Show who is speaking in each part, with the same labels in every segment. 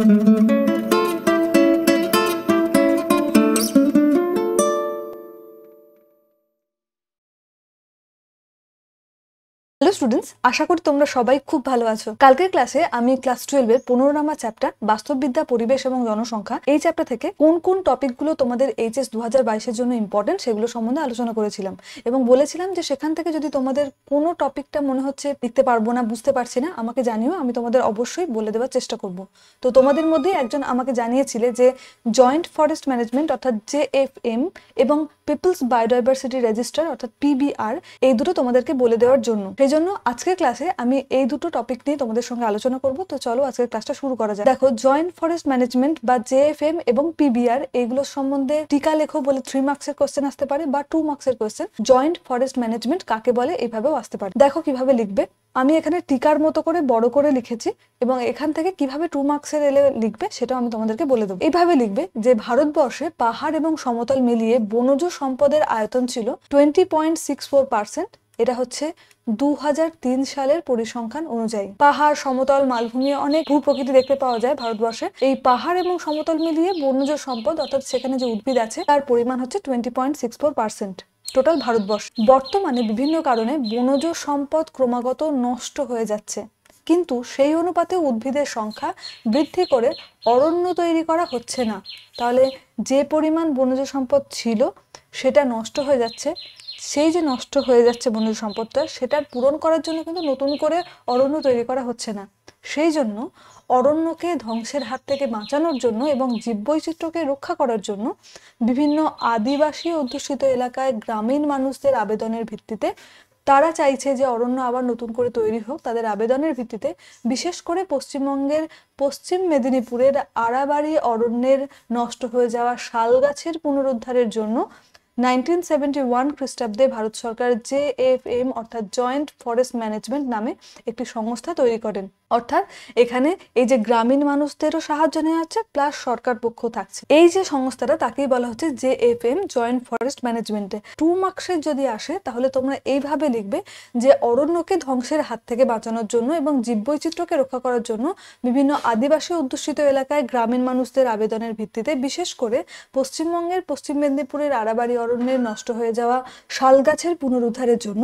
Speaker 1: Thank you. Hello students আশা করি তোমরা সবাই খুব ভালো আছো কালকের ক্লাসে আমি ক্লাস টুয়েলভের পনেরো নম্বর চ্যাপ্টার বাস্তববিদ্যা পরিবেশ এবং জনসংখ্যা এই চ্যাপ্টার থেকে কোন কোন টপিকগুলো তোমাদের এইচএস দু হাজার বাইশের জন্য ইম্পর্টেন্ট সেগুলো সম্বন্ধে আলোচনা করেছিলাম এবং বলেছিলাম যে সেখান থেকে যদি তোমাদের কোনো টপিকটা মনে হচ্ছে লিখতে পারবো না বুঝতে পারছি না আমাকে জানিও আমি তোমাদের অবশ্যই বলে দেওয়ার চেষ্টা করব তো তোমাদের মধ্যে একজন আমাকে জানিয়েছিলে যে জয়েন্ট ফরেস্ট ম্যানেজমেন্ট অর্থাৎ জে এফ এম এবং পিপলস বায়োডাইভার্সিটি রেজিস্টার অর্থাৎ পিবিআর এই দুটো তোমাদেরকে বলে দেওয়ার জন্য জন্য আজকের ক্লাসে আমি এই দুটো টপিক নিয়ে তোমাদের সঙ্গে আলোচনা করব তো চলো আজকের ক্লাসটা শুরু করা যায় দেখো জয়েন্ট ফরেস্ট ম্যানেজমেন্ট বা জেএফএম এবং পিবিআর এইগুলোর সম্বন্ধে টিকা লেখো বলে থ্রি মার্কসের কোয়েশ্চেন আসতে পারে বা টু মার্কসের কোয়েশ্চেন জয়েন্ট ফরেস্ট ম্যানেজমেন্ট কাকে বলে এইভাবেও আসতে পারে দেখো কিভাবে লিখবে আমি এখানে টিকার মতো করে বড় করে লিখেছি এবং এখান থেকে কিভাবে টু মার্কসের এলে লিখবে সেটাও আমি তোমাদেরকে বলে দেবো এইভাবে লিখবে যে ভারতবর্ষে পাহাড় এবং সমতল মিলিয়ে বনজ সম্পদের আয়তন ছিল twenty point six four percent এটা হচ্ছে দু সালের পরিসংখ্যান অনুযায়ী পাহাড় সমতল মালভূমি অনেক ভূ প্রকৃতি দেখতে পাওয়া যায় ভারতবর্ষে এই পাহাড় এবং সমতল মিলিয়ে বন্যজ সম্পদ অর্থাৎ সেখানে যে উদ্ভিদ আছে তার পরিমাণ হচ্ছে twenty point six four percent total Bharatvarsha বর্তমানে বিভিন্ন কারণে বনজ সম্পদ ক্রমাগত নষ্ট হয়ে যাচ্ছে কিন্তু সেই অনুপাতে উদ্ভিদের সংখ্যা বৃদ্ধি করে অরণ্য তৈরি করা হচ্ছে না তাহলে যে পরিমাণ বনজ সম্পদ ছিল সেটা নষ্ট হয়ে যাচ্ছে সেই যে নষ্ট হয়ে যাচ্ছে বন্য সম্পদটা সেটার পূরণ করার জন্য কিন্তু নতুন করে অরণ্য তৈরি করা হচ্ছে না সেই জন্য অরণ্যকে ধ্বংসের হাত থেকে বাঁচানোর জন্য এবং জীববৈচিত্র্যকে রক্ষা করার জন্য বিভিন্ন আদিবাসী অধ্যুষিত এলাকায় গ্রামীণ মানুষদের আবেদনের ভিত্তিতে তারা চাইছে যে অরণ্য আবার নতুন করে তৈরি হোক তাদের আবেদনের ভিত্তিতে বিশেষ করে পশ্চিমবঙ্গের পশ্চিম মেদিনীপুরের আড়াবাড়ি অরণ্যের নষ্ট হয়ে যাওয়া শাল গাছের পুনরুদ্ধারের জন্য নাইনটিন সেভেন্টি ওয়ান খ্রিস্টাব্দে ভারত সরকার জে এফ এম অর্থাৎ জয়েন্ট ফরেস্ট ম্যানেজমেন্ট নামে একটি সংস্থা তৈরি করেন অর্থাৎ এখানে এই যে গ্রামীণ মানুষদেরও সাহায্য নেওয়া হচ্ছে প্লাস সরকার পক্ষ থাকছে এই যে সংস্থাটা তাকেই বলা হচ্ছে J F M joint forest ম্যানেজমেন্টে টু মার্কসের যদি আসে তাহলে তোমরা এইভাবে লিখবে যে অরণ্যকে ধ্বংসের হাত থেকে বাঁচানোর জন্য এবং জীববৈচিত্র্যকে রক্ষা করার জন্য বিভিন্ন আদিবাসী অধ্যুষিত এলাকায় গ্রামীণ মানুষদের আবেদনের ভিত্তিতে বিশেষ করে পশ্চিমবঙ্গের পশ্চিম মেদিনীপুরের আড়াবাড়ি অরণ্যের নষ্ট হয়ে যাওয়া শাল গাছের পুনরুদ্ধারের জন্য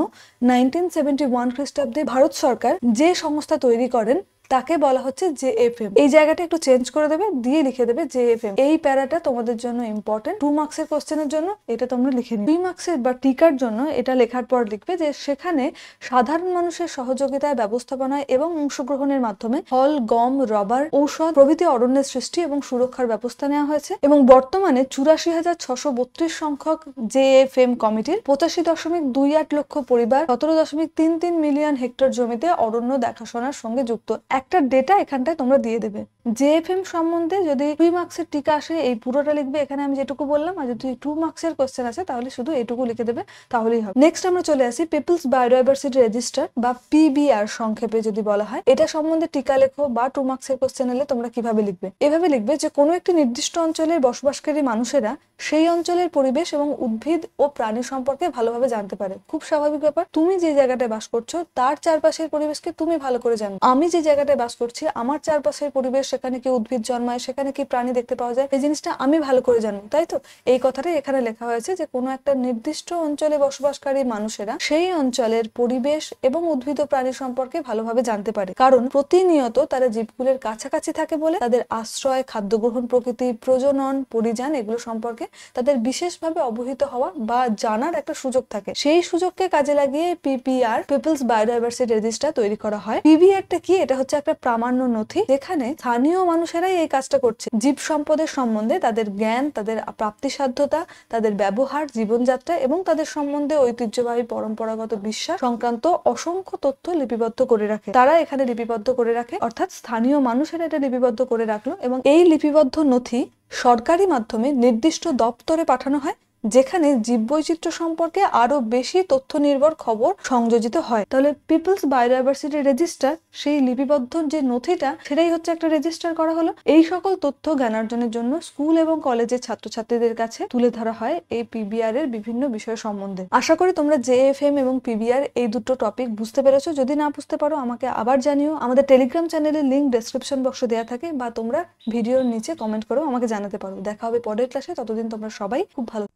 Speaker 1: নাইনটিন সেভেন্টি ওয়ান খ্রিস্টাব্দে ভারত সরকার যে সংস্থা তৈরি করেন তাকে বলা হচ্ছে জে এফ এম এই জায়গাটা একটু চেঞ্জ করে দেবে দিয়ে লিখে দেবে জে এফ এম এই প্যারাটা তোমাদের জন্য ইম্পর্টেন্ট টু মার্কসের কোশ্চেনের জন্য এটা তোমরা লিখে নিও দুই মার্কসের বা টিকার জন্য এটা লেখার পর লিখবে যে সেখানে সাধারণ মানুষের সহযোগিতায় ব্যবস্থাপনায় এবং অংশগ্রহণের মাধ্যমে ফল গম রবার ঔষধ প্রভৃতি অরণ্যের সৃষ্টি এবং সুরক্ষার ব্যবস্থা নেওয়া হয়েছে এবং বর্তমানে চুরাশি হাজার ছশো বত্রিশ সংখ্যক জে এফ এম কমিটির পঁচাশি দশমিক দুই আট লক্ষ পরিবার সতেরো দশমিক তিন তিন মিলিয়ন হেক্টর জমিতে অরণ্য দেখাশোনার সঙ্গে যুক্ত একটা ডেটা এখানটায় তোমরা দিয়ে দেবে জেএফএম সম্বন্ধে যদি দুই মার্কসের টিকা আসে এই পুরোটা লিখবে এখানে আমি যেটুকু বললাম আর যদি টু মার্কসের কোয়েশ্চেন আছে তাহলে শুধু এটুকু লিখে দেবে তাহলেই হবে নেক্সট আমরা চলে আসি পিপলস বায়োডাইভার্সিটি রেজিস্টার বা পিবিআর সংক্ষেপে যদি বলা হয় এটা সম্বন্ধে টিকা লেখো বা টু মার্কসের কোয়েশ্চেন এলে তোমরা কিভাবে লিখবে এভাবে লিখবে যে কোনো একটি নির্দিষ্ট অঞ্চলের বসবাসকারী মানুষেরা সেই অঞ্চলের পরিবেশ এবং উদ্ভিদ ও প্রাণী সম্পর্কে ভালোভাবে জানতে পারে খুব স্বাভাবিক ব্যাপার তুমি যে জায়গাটায় বাস করছো তার চারপাশের পরিবেশকে তুমি ভালো করে জানো আমি যে জায়গাটায় বাস করছি আমার চারপাশের পরিবেশ সেখানে কি উদ্ভিদ জন্মায় সেখানে কি প্রাণী দেখতে পাওয়া যায় এই জিনিসটা আমি ভালো করে জানবো তাই তো এই কথাটাই এখানে লেখা হয়েছে যে কোনো একটা নির্দিষ্ট অঞ্চলে বসবাসকারী মানুষেরা সেই অঞ্চলের পরিবেশ এবং উদ্ভিদ প্রাণী সম্পর্কে ভালোভাবে জানতে পারে কারণ প্রতিনিয়ত তারা জীবগুলের কাছাকাছি থাকে বলে তাদের আশ্রয় খাদ্য গ্রহণ প্রকৃতি প্রজনন পরিযান এগুলো সম্পর্কে তাদের বিশেষভাবে অবহিত হওয়া বা জানার একটা সুযোগ থাকে সেই সুযোগকে কাজে লাগিয়ে পিপিআর পিপলস বায়োডাইভার্সিটি রেজিস্টার তৈরি করা হয় পিবিআরটা কি এটা হচ্ছে একটা প্রামাণ্য নথি যেখানে স্থানীয় স্থানীয় মানুষেরাই এই কাজটা করছে জীব সম্পদের সম্বন্ধে তাদের জ্ঞান তাদের প্রাপ্তিসাধ্যতা তাদের ব্যবহার জীবনযাত্রা এবং তাদের সম্বন্ধে ঐতিহ্যবাহী পরম্পরাগত বিশ্বাস সংক্রান্ত অসংখ্য তথ্য লিপিবদ্ধ করে রাখে তারা এখানে লিপিবদ্ধ করে রাখে অর্থাৎ স্থানীয় মানুষেরা এটা লিপিবদ্ধ করে রাখলো এবং এই লিপিবদ্ধ নথি সরকারি মাধ্যমে নির্দিষ্ট দপ্তরে পাঠানো হয় যেখানে জীববৈচিত্র্য সম্পর্কে আরো বেশি তথ্য নির্ভর খবর সংযোজিত হয় তাহলে পিপলস বায়োডাইভার্সিটি রেজিস্টার সেই লিপিবদ্ধ যে নথিটা সেটাই হচ্ছে একটা রেজিস্টার করা হলো এই সকল তথ্য জ্ঞানার্জনের জন্য স্কুল এবং কলেজের ছাত্রছাত্রীদের কাছে তুলে ধরা হয় এই পিবিআর এর বিভিন্ন বিষয় সম্বন্ধে আশা করি তোমরা জে এফ এম এবং পিবিআর এই দুটো টপিক বুঝতে পেরেছো যদি না বুঝতে পারো আমাকে আবার জানিও আমাদের টেলিগ্রাম চ্যানেলের লিঙ্ক ডেসক্রিপশন বক্সে দেওয়া থাকে বা তোমরা ভিডিওর নিচে কমেন্ট করো আমাকে জানাতে পারো দেখা হবে পরের ক্লাসে ততদিন তোমরা সবাই খুব ভালো